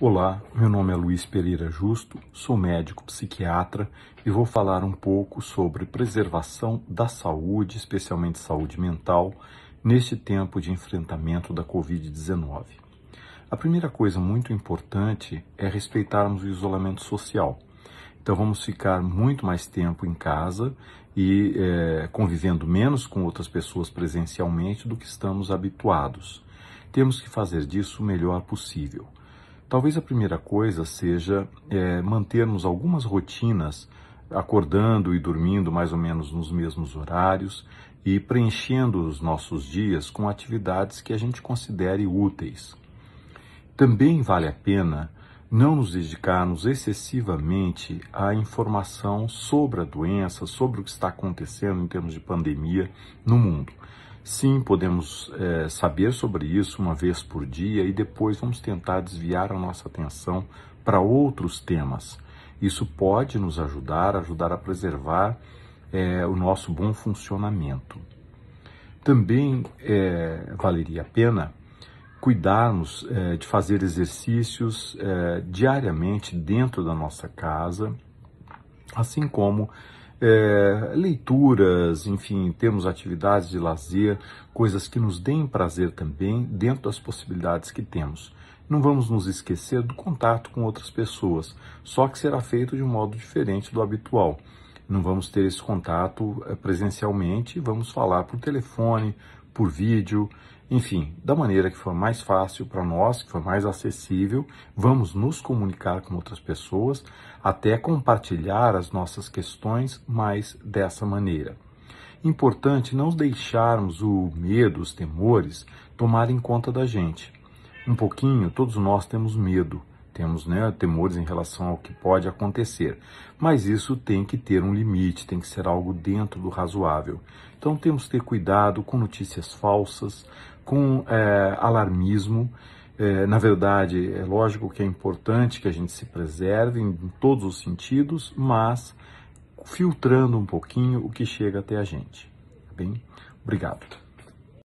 Olá, meu nome é Luiz Pereira Justo, sou médico psiquiatra e vou falar um pouco sobre preservação da saúde, especialmente saúde mental, neste tempo de enfrentamento da Covid-19. A primeira coisa muito importante é respeitarmos o isolamento social. Então vamos ficar muito mais tempo em casa e é, convivendo menos com outras pessoas presencialmente do que estamos habituados. Temos que fazer disso o melhor possível. Talvez a primeira coisa seja é, mantermos algumas rotinas, acordando e dormindo mais ou menos nos mesmos horários e preenchendo os nossos dias com atividades que a gente considere úteis. Também vale a pena não nos dedicarmos excessivamente à informação sobre a doença, sobre o que está acontecendo em termos de pandemia no mundo. Sim, podemos é, saber sobre isso uma vez por dia e depois vamos tentar desviar a nossa atenção para outros temas. Isso pode nos ajudar, ajudar a preservar é, o nosso bom funcionamento. Também é, valeria a pena cuidarmos é, de fazer exercícios diariamente dentro da nossa casa, assim como é, leituras, enfim, temos atividades de lazer, coisas que nos deem prazer também dentro das possibilidades que temos. Não vamos nos esquecer do contato com outras pessoas, só que será feito de um modo diferente do habitual. Não vamos ter esse contato é, presencialmente, vamos falar por telefone, por vídeo, enfim, da maneira que for mais fácil para nós, que for mais acessível, vamos nos comunicar com outras pessoas, até compartilhar as nossas questões mais dessa maneira. Importante não deixarmos o medo, os temores tomarem conta da gente. Um pouquinho, todos nós temos medo temos né, temores em relação ao que pode acontecer. Mas isso tem que ter um limite, tem que ser algo dentro do razoável. Então temos que ter cuidado com notícias falsas, com é, alarmismo. É, na verdade, é lógico que é importante que a gente se preserve em todos os sentidos, mas filtrando um pouquinho o que chega até a gente. Tá bem, obrigado.